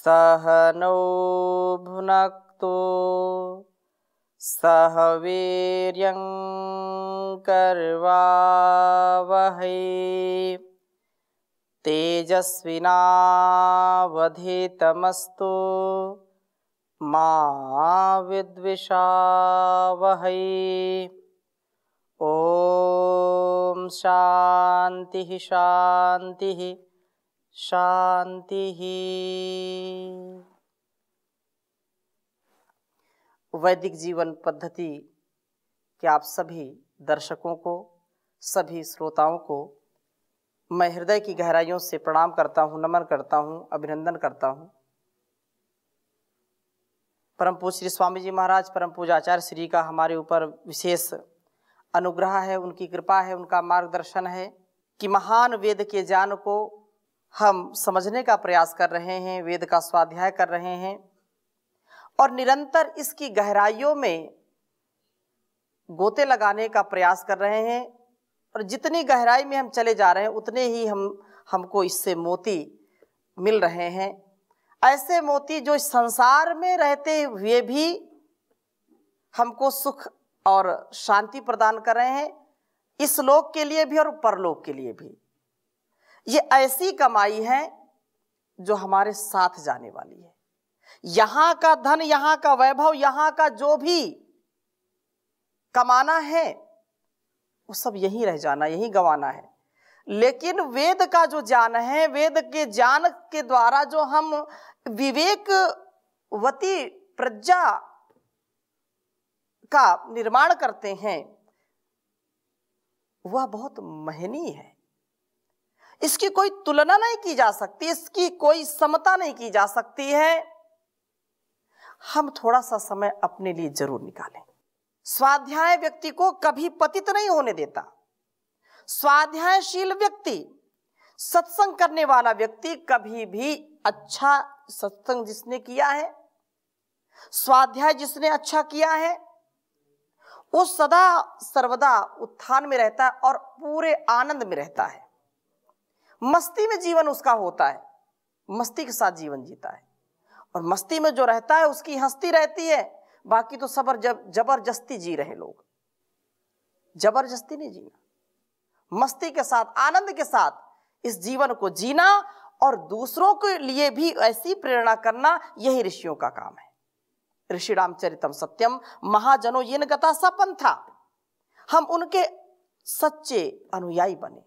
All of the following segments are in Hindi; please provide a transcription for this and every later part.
सहनौ भुनक्तु सह वीर्यं कर्वावहै तेजस्विनावधितमस्तु मा विद्विषावहै ओ शान्तिः शान्तिः शांति वैदिक जीवन पद्धति के आप सभी दर्शकों को सभी श्रोताओं को मैं हृदय की गहराइयों से प्रणाम करता हूँ नमन करता हूँ अभिनंदन करता हूँ परम पूज श्री स्वामी जी महाराज परम पूज आचार्य श्री का हमारे ऊपर विशेष अनुग्रह है उनकी कृपा है उनका मार्गदर्शन है कि महान वेद के ज्ञान को हम समझने का प्रयास कर रहे हैं वेद का स्वाध्याय कर रहे हैं और निरंतर इसकी गहराइयों में गोते लगाने का प्रयास कर रहे हैं और जितनी गहराई में हम चले जा रहे हैं उतने ही हम हमको इससे मोती मिल रहे हैं ऐसे मोती जो संसार में रहते हुए भी हमको सुख और शांति प्रदान कर रहे हैं इस लोक के लिए भी और परलोक के लिए भी ये ऐसी कमाई है जो हमारे साथ जाने वाली है यहां का धन यहां का वैभव यहां का जो भी कमाना है वो सब यहीं रह जाना यहीं गंवाना है लेकिन वेद का जो ज्ञान है वेद के ज्ञान के द्वारा जो हम विवेकवती प्रज्ञा का निर्माण करते हैं वह बहुत महनी है इसकी कोई तुलना नहीं की जा सकती इसकी कोई समता नहीं की जा सकती है हम थोड़ा सा समय अपने लिए जरूर निकालें स्वाध्याय व्यक्ति को कभी पतित नहीं होने देता स्वाध्यायशील व्यक्ति सत्संग करने वाला व्यक्ति कभी भी अच्छा सत्संग जिसने किया है स्वाध्याय जिसने अच्छा किया है वो सदा सर्वदा उत्थान में रहता है और पूरे आनंद में रहता है मस्ती में जीवन उसका होता है मस्ती के साथ जीवन जीता है और मस्ती में जो रहता है उसकी हंसती रहती है बाकी तो सबर जब जबरदस्ती जी रहे लोग जबरदस्ती नहीं जीना मस्ती के साथ आनंद के साथ इस जीवन को जीना और दूसरों के लिए भी ऐसी प्रेरणा करना यही ऋषियों का काम है ऋषि रामचरितम सत्यम महाजनो ये गता सपन था हम उनके सच्चे अनुयायी बने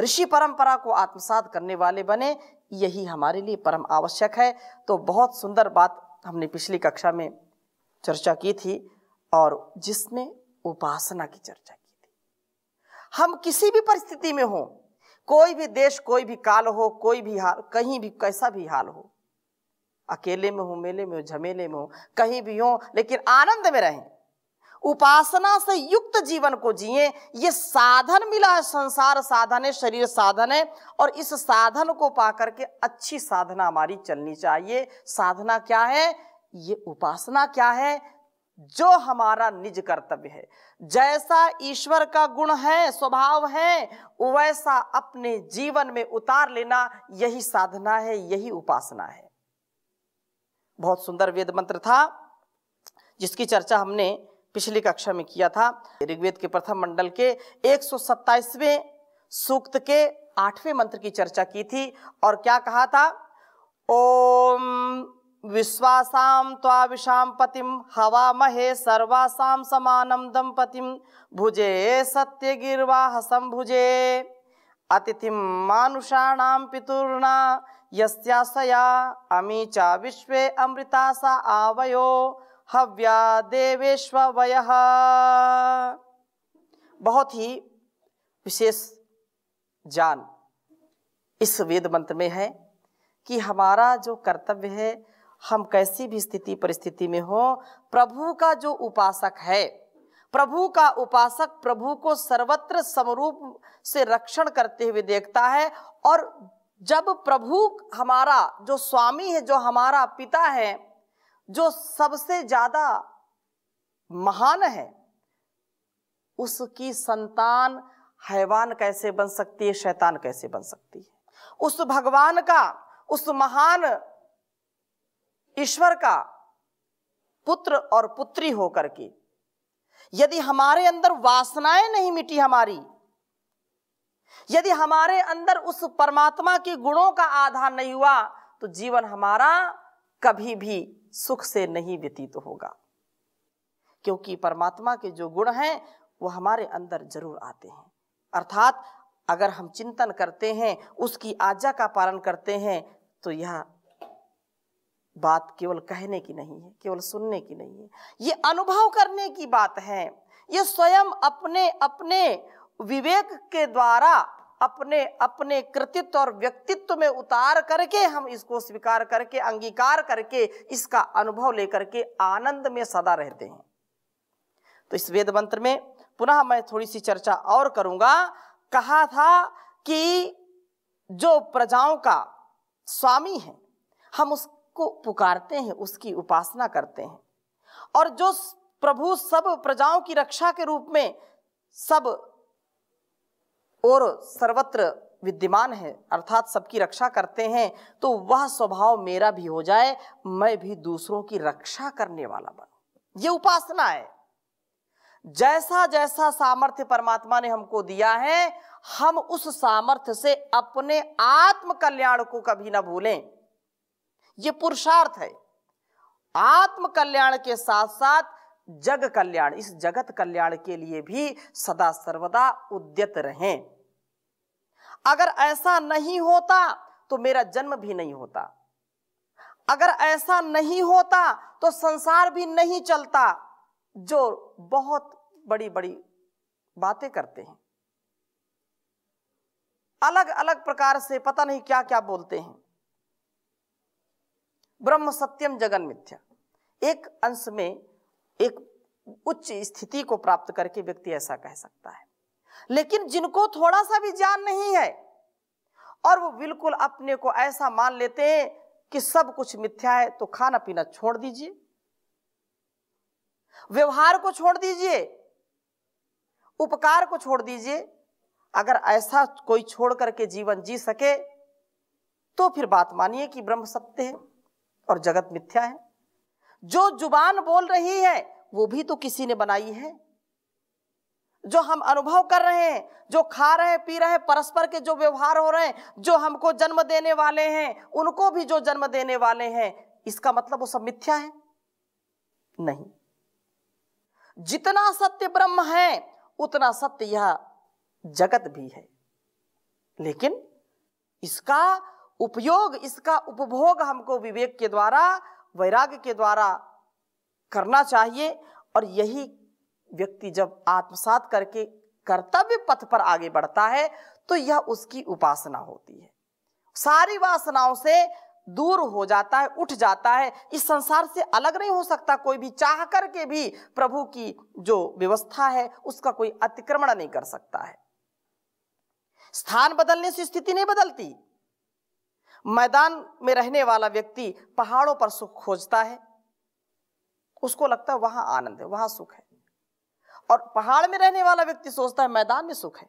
ऋषि परंपरा को आत्मसात करने वाले बने यही हमारे लिए परम आवश्यक है तो बहुत सुंदर बात हमने पिछली कक्षा में चर्चा की थी और जिसमें उपासना की चर्चा की थी हम किसी भी परिस्थिति में हो कोई भी देश कोई भी काल हो कोई भी हाल कहीं भी कैसा भी हाल हो अकेले में हो मेले में हो झमेले में हो कहीं भी हो लेकिन आनंद में रहें उपासना से युक्त जीवन को जिए ये साधन मिला है संसार साधन है शरीर साधन है और इस साधन को पा करके अच्छी साधना हमारी चलनी चाहिए साधना क्या है ये उपासना क्या है जो हमारा निज कर्तव्य है जैसा ईश्वर का गुण है स्वभाव है वैसा अपने जीवन में उतार लेना यही साधना है यही उपासना है बहुत सुंदर वेद मंत्र था जिसकी चर्चा हमने पिछली कक्षा में किया था ऋग्वेद के प्रथम मंडल के एक सूक्त के आठवें मंत्र की चर्चा की थी और क्या कहा था ओम विश्वासाम त्वाविषाम पतिम हवा महे सर्वासाम समानम दंपतिम भुजे सत्य गिरवा हसम भुजे अतिथि मानुषाणाम पितुर्णा यस्यासया अमी चा विश्वे अमृता सा आवयो हव्या देवेश्वय बहुत ही विशेष जान इस वेद मंत्र में है कि हमारा जो कर्तव्य है हम कैसी भी स्थिति परिस्थिति में हो प्रभु का जो उपासक है प्रभु का उपासक प्रभु को सर्वत्र समरूप से रक्षण करते हुए देखता है और जब प्रभु हमारा जो स्वामी है जो हमारा पिता है जो सबसे ज्यादा महान है उसकी संतान हैवान कैसे बन सकती है शैतान कैसे बन सकती है उस भगवान का उस महान ईश्वर का पुत्र और पुत्री होकर के यदि हमारे अंदर वासनाएं नहीं मिटी हमारी यदि हमारे अंदर उस परमात्मा के गुणों का आधार नहीं हुआ तो जीवन हमारा कभी भी सुख से नहीं व्यतीत होगा क्योंकि परमात्मा के जो गुण हैं वो हमारे अंदर जरूर आते हैं अर्थात अगर हम चिंतन करते हैं उसकी आज्ञा का पालन करते हैं तो यह बात केवल कहने की नहीं है केवल सुनने की नहीं है ये अनुभव करने की बात है ये स्वयं अपने अपने विवेक के द्वारा अपने अपने कृतित्व और व्यक्तित्व में उतार करके हम इसको स्वीकार करके अंगीकार करके इसका अनुभव लेकर के आनंद में सदा रहते हैं तो इस वेद मंत्र में पुनः मैं थोड़ी सी चर्चा और करूंगा कहा था कि जो प्रजाओं का स्वामी है हम उसको पुकारते हैं उसकी उपासना करते हैं और जो प्रभु सब प्रजाओं की रक्षा के रूप में सब और सर्वत्र विद्यमान है अर्थात सबकी रक्षा करते हैं तो वह स्वभाव मेरा भी हो जाए मैं भी दूसरों की रक्षा करने वाला बन ये उपासना है जैसा जैसा सामर्थ्य परमात्मा ने हमको दिया है हम उस सामर्थ्य से अपने आत्म कल्याण को कभी ना भूलें यह पुरुषार्थ है आत्म कल्याण के साथ साथ जग कल्याण इस जगत कल्याण के लिए भी सदा सर्वदा उद्यत रहें अगर ऐसा नहीं होता तो मेरा जन्म भी नहीं होता अगर ऐसा नहीं होता तो संसार भी नहीं चलता जो बहुत बड़ी बड़ी बातें करते हैं अलग अलग प्रकार से पता नहीं क्या क्या बोलते हैं ब्रह्म सत्यम जगन मिथ्या एक अंश में एक उच्च स्थिति को प्राप्त करके व्यक्ति ऐसा कह सकता है लेकिन जिनको थोड़ा सा भी ज्ञान नहीं है और वो बिल्कुल अपने को ऐसा मान लेते हैं कि सब कुछ मिथ्या है तो खाना पीना छोड़ दीजिए व्यवहार को छोड़ दीजिए उपकार को छोड़ दीजिए अगर ऐसा कोई छोड़ करके जीवन जी सके तो फिर बात मानिए कि ब्रह्म सत्य है और जगत मिथ्या है जो जुबान बोल रही है वो भी तो किसी ने बनाई है जो हम अनुभव कर रहे हैं जो खा रहे हैं पी रहे हैं परस्पर के जो व्यवहार हो रहे हैं जो हमको जन्म देने वाले हैं उनको भी जो जन्म देने वाले हैं इसका मतलब वो सब मिथ्या है नहीं जितना सत्य ब्रह्म है उतना सत्य यह जगत भी है लेकिन इसका उपयोग इसका उपभोग हमको विवेक के द्वारा वैराग्य के द्वारा करना चाहिए और यही व्यक्ति जब आत्मसात करके कर्तव्य पथ पर आगे बढ़ता है तो यह उसकी उपासना होती है सारी वासनाओं से दूर हो जाता है उठ जाता है इस संसार से अलग नहीं हो सकता कोई भी चाह करके भी प्रभु की जो व्यवस्था है उसका कोई अतिक्रमण नहीं कर सकता है स्थान बदलने से स्थिति नहीं बदलती मैदान में रहने वाला व्यक्ति पहाड़ों पर सुख खोजता है उसको लगता है वहां आनंद है वहां सुख है और पहाड़ में रहने वाला व्यक्ति सोचता है मैदान में सुख है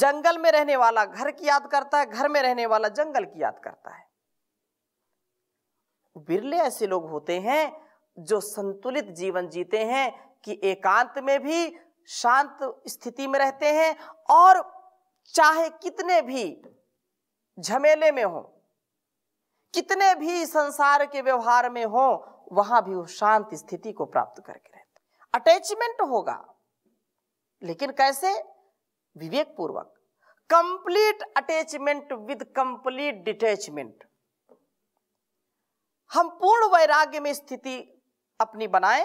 जंगल में रहने वाला घर की याद करता है घर में रहने वाला जंगल की याद करता है बिरले ऐसे लोग होते हैं जो संतुलित जीवन जीते हैं कि एकांत में भी शांत स्थिति में रहते हैं और चाहे कितने भी झमेले में हो कितने भी संसार के व्यवहार में हो वहां भी वो शांत स्थिति को प्राप्त करके अटैचमेंट होगा लेकिन कैसे विवेक पूर्वक complete attachment with complete detachment हम पूर्ण वैराग्य में स्थिति अपनी बनाए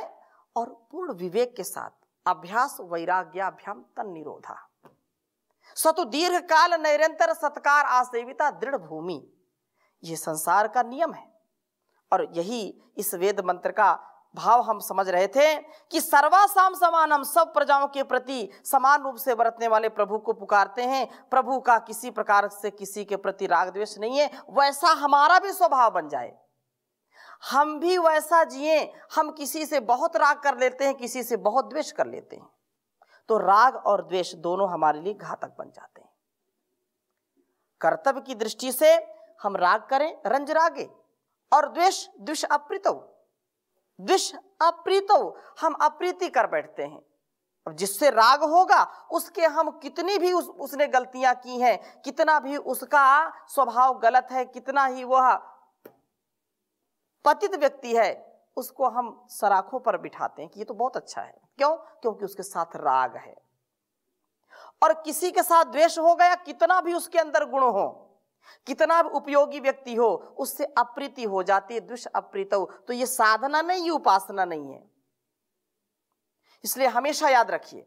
और पूर्ण विवेक के साथ अभ्यास वैराग्याभ्याम तन निरोधा सतु दीर्घ काल निरंतर सत्कार आसेविता दृढ़ भूमि यह संसार का नियम है और यही इस वेद मंत्र का भाव हम समझ रहे थे कि सर्वासाम समान हम सब प्रजाओं के प्रति समान रूप से बरतने वाले प्रभु को पुकारते हैं प्रभु का किसी प्रकार से किसी के प्रति राग द्वेष नहीं है वैसा हमारा भी स्वभाव बन जाए हम भी वैसा जिए हम किसी से बहुत राग कर लेते हैं किसी से बहुत द्वेष कर लेते हैं तो राग और द्वेष दोनों हमारे लिए घातक बन जाते हैं कर्तव्य की दृष्टि से हम राग करें रंज रागे और द्वेष द्विष अप्रित हो द्विष अप्रीतो हम अप्रीति कर बैठते हैं अब जिससे राग होगा उसके हम कितनी भी उस, उसने गलतियां की हैं कितना भी उसका स्वभाव गलत है कितना ही वह पतित व्यक्ति है उसको हम सराखों पर बिठाते हैं कि ये तो बहुत अच्छा है क्यों क्योंकि उसके साथ राग है और किसी के साथ द्वेष हो गया कितना भी उसके अंदर गुण हो कितना उपयोगी व्यक्ति हो उससे अप्रीति हो जाती है दुष्ट अप्रीत तो ये साधना नहीं ये उपासना नहीं है इसलिए हमेशा याद रखिए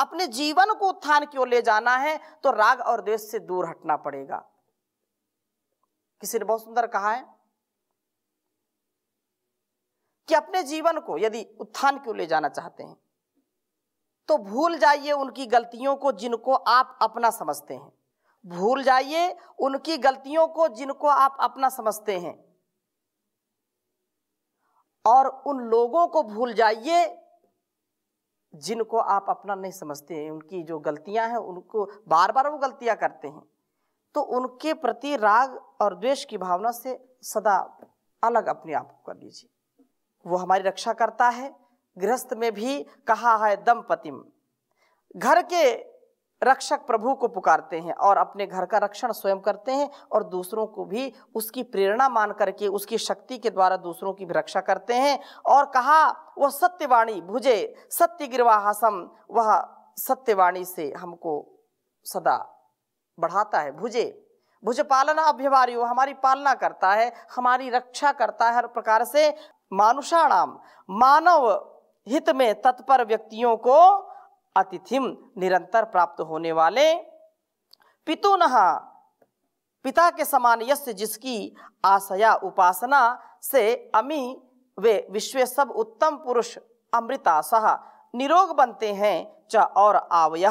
अपने जीवन को उत्थान की ओर ले जाना है तो राग और द्वेष से दूर हटना पड़ेगा किसी ने बहुत सुंदर कहा है कि अपने जीवन को यदि उत्थान क्यों ले जाना चाहते हैं तो भूल जाइए उनकी गलतियों को जिनको आप अपना समझते हैं भूल जाइए उनकी गलतियों को जिनको आप अपना समझते हैं और उन लोगों को भूल जाइए जिनको आप अपना नहीं समझते हैं उनकी जो गलतियां हैं उनको बार बार वो गलतियां करते हैं तो उनके प्रति राग और द्वेष की भावना से सदा अलग अपने आप को कर लीजिए वो हमारी रक्षा करता है गृहस्थ में भी कहा है पतिम घर के रक्षक प्रभु को पुकारते हैं और अपने घर का रक्षण स्वयं करते हैं और दूसरों को भी उसकी प्रेरणा मान करके उसकी शक्ति के द्वारा दूसरों की भी रक्षा करते हैं और कहा वह सत्यवाणी भुजे सत्य गिरवाहासम वह सत्यवाणी से हमको सदा बढ़ाता है भुजे भुज पालना अभ्यवारी हमारी पालना करता है हमारी रक्षा करता है हर प्रकार से मानुषाणाम मानव हित में तत्पर व्यक्तियों को अतिथिम निरंतर प्राप्त होने वाले पितु नहा पिता के समान यश जिसकी आशया उपासना से अमी वे विश्व सब उत्तम पुरुष अमृतासह निरोग बनते हैं च और आवय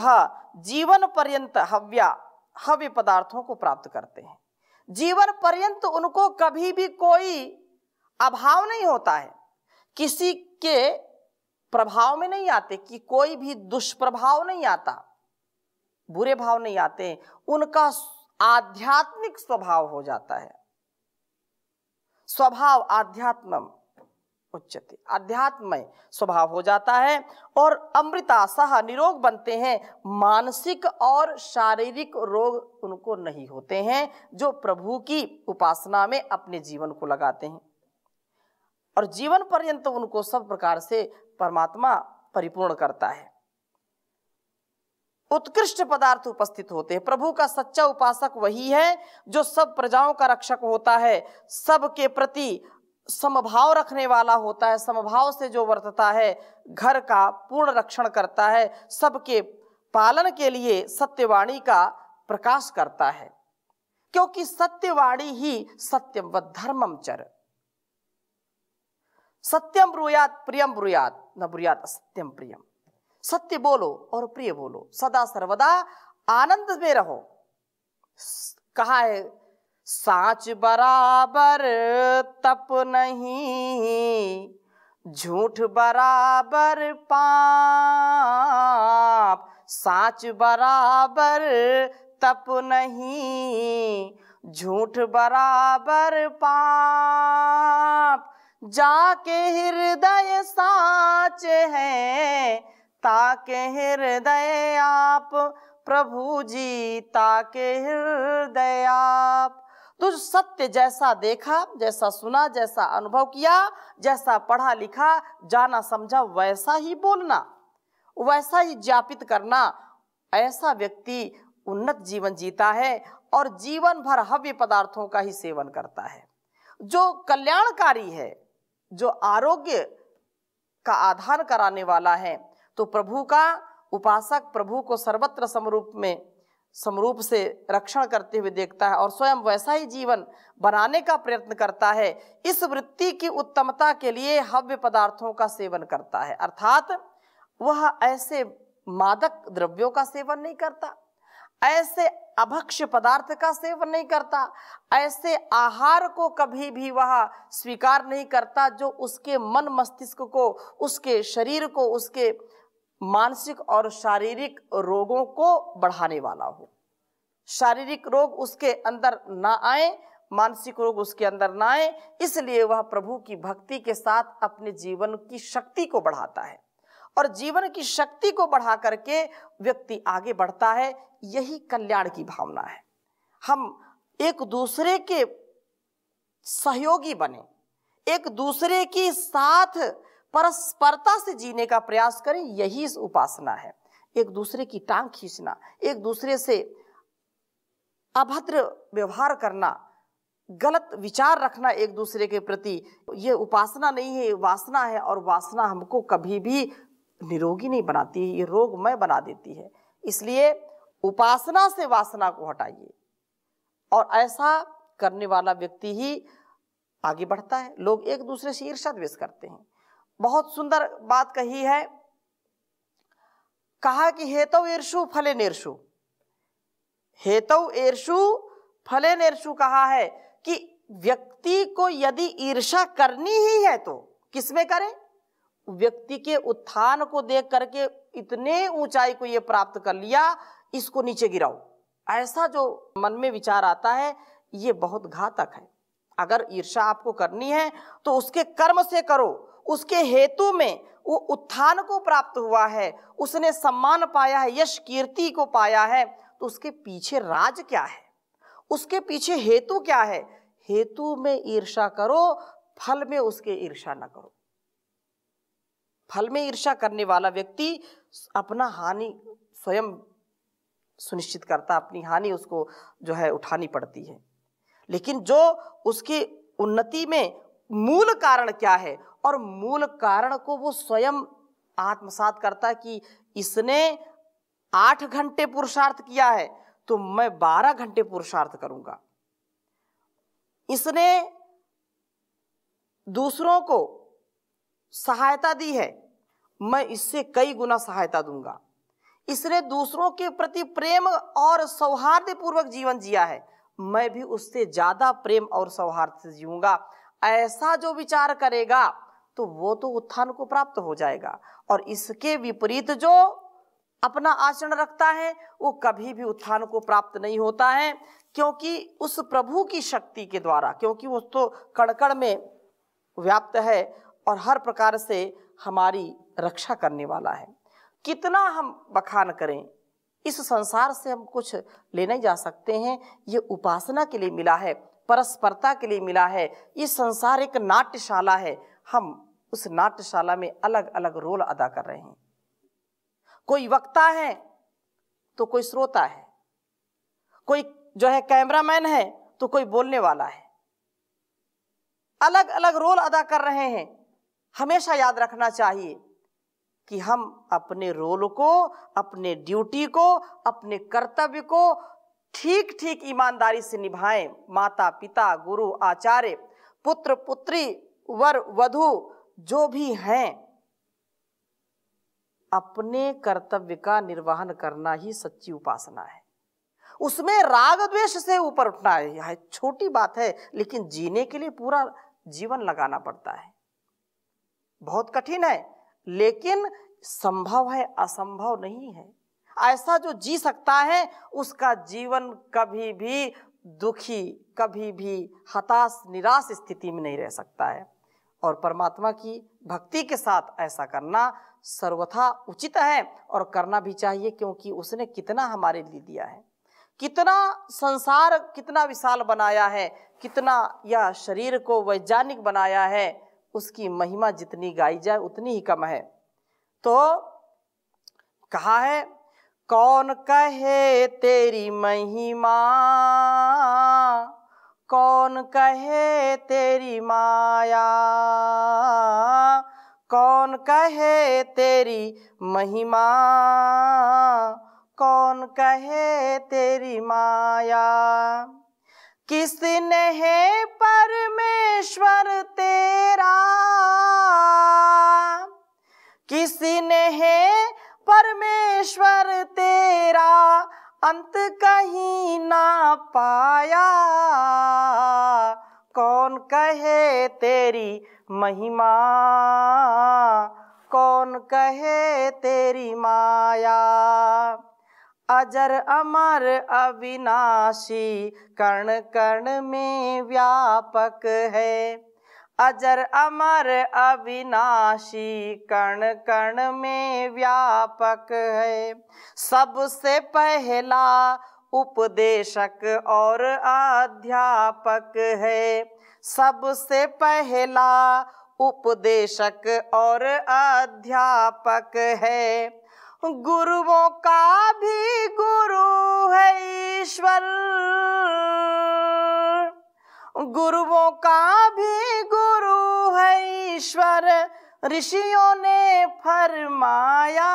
जीवन पर्यंत हव्या हव्य पदार्थों को प्राप्त करते हैं जीवन पर्यंत उनको कभी भी कोई अभाव नहीं होता है किसी के प्रभाव में नहीं आते कि कोई भी दुष्प्रभाव नहीं आता बुरे भाव नहीं आते उनका आध्यात्मिक स्वभाव हो जाता है स्वभाव आध्यात्म उच्चते आध्यात्म स्वभाव हो जाता है और अमृतासह निरोग बनते हैं मानसिक और शारीरिक रोग उनको नहीं होते हैं जो प्रभु की उपासना में अपने जीवन को लगाते हैं और जीवन पर्यंत उनको सब प्रकार से परमात्मा परिपूर्ण करता है उत्कृष्ट पदार्थ उपस्थित होते हैं प्रभु का सच्चा उपासक वही है जो सब प्रजाओं का रक्षक होता है सब के प्रति समभाव रखने वाला होता है समभाव से जो वर्तता है घर का पूर्ण रक्षण करता है सबके पालन के लिए सत्यवाणी का प्रकाश करता है क्योंकि सत्यवाणी ही सत्यम व धर्मम चर सत्यम ब्रुयात प्रियम ब्रुयात न ब्रुयात असत्यम प्रियम सत्य बोलो और प्रिय बोलो सदा सर्वदा आनंद में रहो कहा है साच बराबर तप नहीं झूठ बराबर पाप साच बराबर तप नहीं झूठ बराबर पाप जाके हृदय साच है ताके हृदय आप प्रभु जी ताके हृदय आप तो सत्य जैसा देखा जैसा सुना जैसा अनुभव किया जैसा पढ़ा लिखा जाना समझा वैसा ही बोलना वैसा ही ज्ञापित करना ऐसा व्यक्ति उन्नत जीवन जीता है और जीवन भर हव्य पदार्थों का ही सेवन करता है जो कल्याणकारी है जो आरोग्य का आधार कराने वाला है तो प्रभु का उपासक प्रभु को सर्वत्र समरूप में समरूप से रक्षण करते हुए देखता है और स्वयं वैसा ही जीवन बनाने का प्रयत्न करता है इस वृत्ति की उत्तमता के लिए हव्य पदार्थों का सेवन करता है अर्थात वह ऐसे मादक द्रव्यों का सेवन नहीं करता ऐसे अभक्ष्य पदार्थ का सेवन नहीं करता ऐसे आहार को कभी भी वह स्वीकार नहीं करता जो उसके मन मस्तिष्क को उसके शरीर को उसके मानसिक और शारीरिक रोगों को बढ़ाने वाला हो शारीरिक रोग उसके अंदर ना आए मानसिक रोग उसके अंदर ना आए इसलिए वह प्रभु की भक्ति के साथ अपने जीवन की शक्ति को बढ़ाता है और जीवन की शक्ति को बढ़ा करके व्यक्ति आगे बढ़ता है यही कल्याण की भावना है हम एक दूसरे के सहयोगी बने एक दूसरे की साथ परस्परता से जीने का प्रयास करें यही इस उपासना है एक दूसरे की टांग खींचना एक दूसरे से अभद्र व्यवहार करना गलत विचार रखना एक दूसरे के प्रति ये उपासना नहीं है वासना है और वासना हमको कभी भी निरोगी नहीं बनाती है ये रोगमय बना देती है इसलिए उपासना से वासना को हटाइए और ऐसा करने वाला व्यक्ति ही आगे बढ़ता है लोग एक दूसरे से ईर्षा द्वेष करते हैं बहुत सुंदर बात कही है कहा कि हेतु ईर्षु फले निर्षु हेतु ईर्षु फले निर्षु कहा है कि व्यक्ति को यदि ईर्षा करनी ही है तो किसमें करें व्यक्ति के उत्थान को देख करके इतने ऊंचाई को यह प्राप्त कर लिया इसको नीचे गिराओ ऐसा जो मन में विचार आता है ये बहुत घातक है अगर ईर्षा आपको करनी है तो उसके कर्म से करो उसके हेतु में वो उत्थान को प्राप्त हुआ है उसने सम्मान पाया है यश कीर्ति को पाया है तो उसके पीछे राज क्या है उसके पीछे हेतु क्या है हेतु में ईर्षा करो फल में उसके ईर्षा ना करो फल में ईर्षा करने वाला व्यक्ति अपना हानि स्वयं सुनिश्चित करता अपनी हानि उसको जो है उठानी पड़ती है लेकिन जो उसकी उन्नति में मूल कारण क्या है और मूल कारण को वो स्वयं आत्मसात करता कि इसने आठ घंटे पुरुषार्थ किया है तो मैं बारह घंटे पुरुषार्थ करूंगा इसने दूसरों को सहायता दी है मैं इससे कई गुना सहायता दूंगा इसने दूसरों के प्रति प्रेम और सौहार्द पूर्वक जीवन जिया है मैं भी उससे ज्यादा प्रेम और सौहार्द से जीऊंगा ऐसा जो विचार करेगा तो वो तो उत्थान को प्राप्त हो जाएगा और इसके विपरीत जो अपना आचरण रखता है वो कभी भी उत्थान को प्राप्त नहीं होता है क्योंकि उस प्रभु की शक्ति के द्वारा क्योंकि वो तो कड़कड़ में व्याप्त है और हर प्रकार से हमारी रक्षा करने वाला है कितना हम बखान करें इस संसार से हम कुछ ले नहीं जा सकते हैं ये उपासना के लिए मिला है परस्परता के लिए मिला है ये संसार एक नाट्यशाला है हम उस नाट्यशाला में अलग अलग रोल अदा कर रहे हैं कोई वक्ता है तो कोई श्रोता है कोई जो है कैमरामैन है तो कोई बोलने वाला है अलग अलग रोल अदा कर रहे हैं हमेशा याद रखना चाहिए कि हम अपने रोल को अपने ड्यूटी को अपने कर्तव्य को ठीक ठीक ईमानदारी से निभाएं माता पिता गुरु आचार्य पुत्र पुत्री वर वधु जो भी हैं अपने कर्तव्य का निर्वहन करना ही सच्ची उपासना है उसमें राग द्वेष से ऊपर उठना है छोटी बात है लेकिन जीने के लिए पूरा जीवन लगाना पड़ता है बहुत कठिन है लेकिन संभव है असंभव नहीं है ऐसा जो जी सकता है उसका जीवन कभी भी दुखी कभी भी हताश निराश स्थिति में नहीं रह सकता है और परमात्मा की भक्ति के साथ ऐसा करना सर्वथा उचित है और करना भी चाहिए क्योंकि उसने कितना हमारे लिए दिया है कितना संसार कितना विशाल बनाया है कितना यह शरीर को वैज्ञानिक बनाया है उसकी महिमा जितनी गाई जाए उतनी ही कम है तो कहा है कौन कहे तेरी महिमा कौन कहे तेरी माया कौन कहे तेरी महिमा कौन कहे तेरी माया किसने है परमेश्वर तेरा किसने है परमेश्वर तेरा अंत कहीं ना पाया कौन कहे तेरी महिमा कौन कहे तेरी माया अजर अमर अविनाशी कर्ण कर्ण में व्यापक है अजर अमर अविनाशी कर्ण कर्ण में व्यापक है सबसे पहला उपदेशक और अध्यापक है सबसे पहला उपदेशक और अध्यापक है गुरुओं का भी गुरु है ईश्वर गुरुओं का भी गुरु है ईश्वर ऋषियों ने फरमाया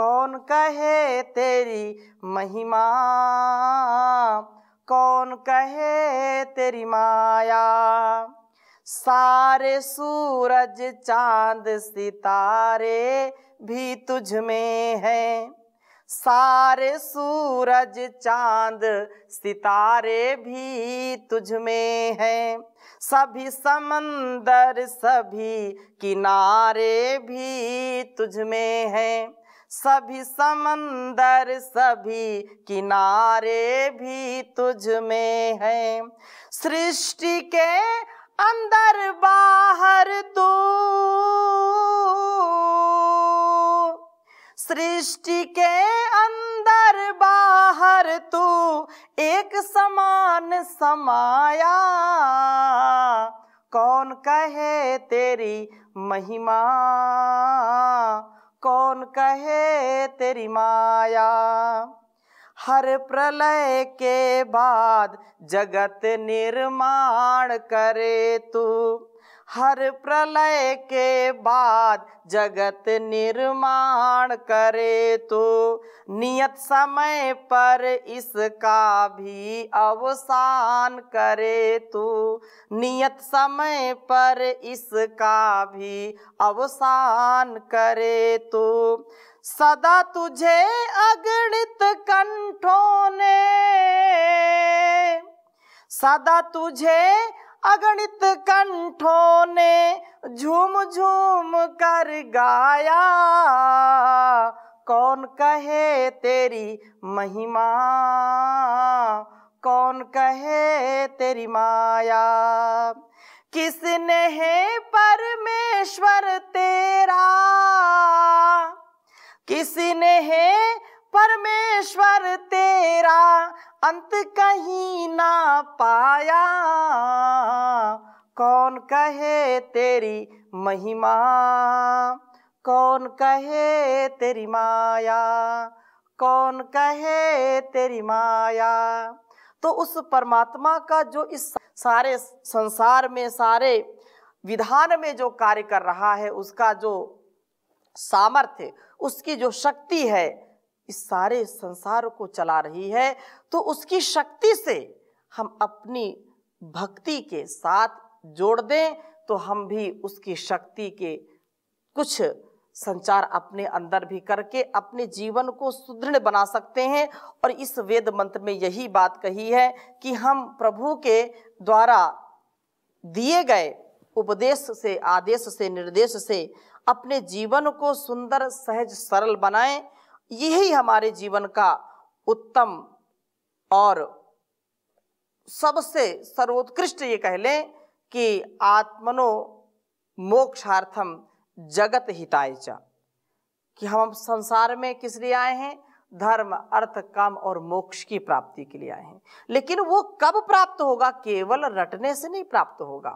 कौन कहे तेरी महिमा कौन कहे तेरी माया सारे सूरज चांद सितारे भी तुझ में है सारे सूरज चांद सितारे भी तुझ में हैं सभी समंदर सभी किनारे भी तुझ में हैं सभी समंदर सभी किनारे भी तुझ में हैं सृष्टि के अंदर बाहर तू सृष्टि के अंदर बाहर तू एक समान समाया कौन कहे तेरी महिमा कौन कहे तेरी माया हर प्रलय के बाद जगत निर्माण करे तू हर प्रलय के बाद जगत निर्माण करे तो नियत समय पर इसका भी अवसान करे तो नियत समय पर इसका भी अवसान करे तो सदा तुझे अगणित कंठों ने सदा तुझे अगणित कंठों ने झूम झूम कर गाया कौन कहे तेरी महिमा कौन कहे तेरी माया किसने तेरी महिमा कौन कहे तेरी माया कौन कहे तेरी माया तो उस परमात्मा का जो इस सारे संसार में सारे विधान में जो कार्य कर रहा है उसका जो सामर्थ्य उसकी जो शक्ति है इस सारे संसार को चला रही है तो उसकी शक्ति से हम अपनी भक्ति के साथ जोड़ दें तो हम भी उसकी शक्ति के कुछ संचार अपने अंदर भी करके अपने जीवन को सुदृढ़ बना सकते हैं और इस वेद मंत्र में यही बात कही है कि हम प्रभु के द्वारा दिए गए उपदेश से आदेश से निर्देश से अपने जीवन को सुंदर सहज सरल बनाएं यही हमारे जीवन का उत्तम और सबसे सर्वोत्कृष्ट ये कह लें कि आत्मनो मोक्षार्थम जगत हिताय च कि हम संसार में किस लिए आए हैं धर्म अर्थ काम और मोक्ष की प्राप्ति के लिए आए हैं लेकिन वो कब प्राप्त होगा केवल रटने से नहीं प्राप्त होगा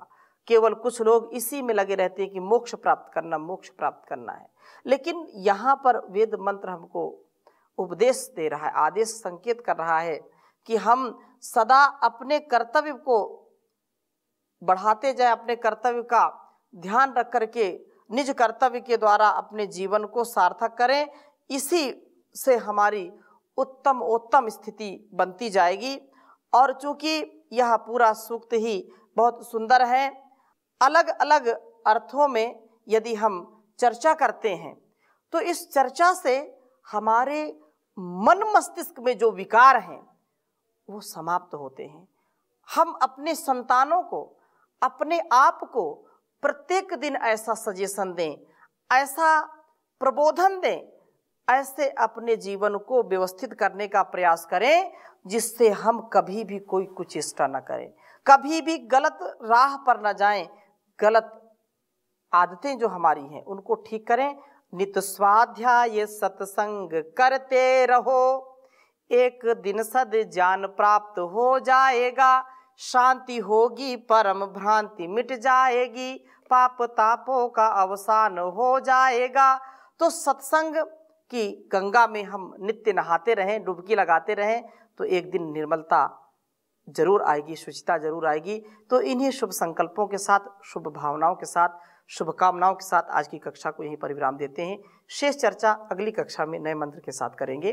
केवल कुछ लोग इसी में लगे रहते हैं कि मोक्ष प्राप्त करना मोक्ष प्राप्त करना है लेकिन यहाँ पर वेद मंत्र हमको उपदेश दे रहा है आदेश संकेत कर रहा है कि हम सदा अपने कर्तव्य को बढ़ाते जाए अपने कर्तव्य का ध्यान रख करके निज कर्तव्य के द्वारा अपने जीवन को सार्थक करें इसी से हमारी उत्तम उत्तम स्थिति बनती जाएगी और चूँकि यह पूरा सूक्त ही बहुत सुंदर है अलग अलग अर्थों में यदि हम चर्चा करते हैं तो इस चर्चा से हमारे मन मस्तिष्क में जो विकार हैं वो समाप्त होते हैं हम अपने संतानों को अपने आप को प्रत्येक दिन ऐसा सजेशन दें ऐसा प्रबोधन दें ऐसे अपने जीवन को व्यवस्थित करने का प्रयास करें जिससे हम कभी भी कोई इष्टा ना करें कभी भी गलत राह पर ना जाएं गलत आदतें जो हमारी हैं उनको ठीक करें नित स्वाध्याय सत्संग करते रहो एक दिन सद ज्ञान प्राप्त हो जाएगा शांति होगी परम भ्रांति मिट जाएगी पाप तापों का अवसान हो जाएगा तो सत्संग की गंगा में हम नित्य नहाते रहें डुबकी लगाते रहें तो एक दिन निर्मलता जरूर आएगी शुचिता जरूर आएगी तो इन्हीं शुभ संकल्पों के साथ शुभ भावनाओं के साथ शुभकामनाओं के साथ आज की कक्षा को यहीं पर विराम देते हैं शेष चर्चा अगली कक्षा में नए मंत्र के साथ करेंगे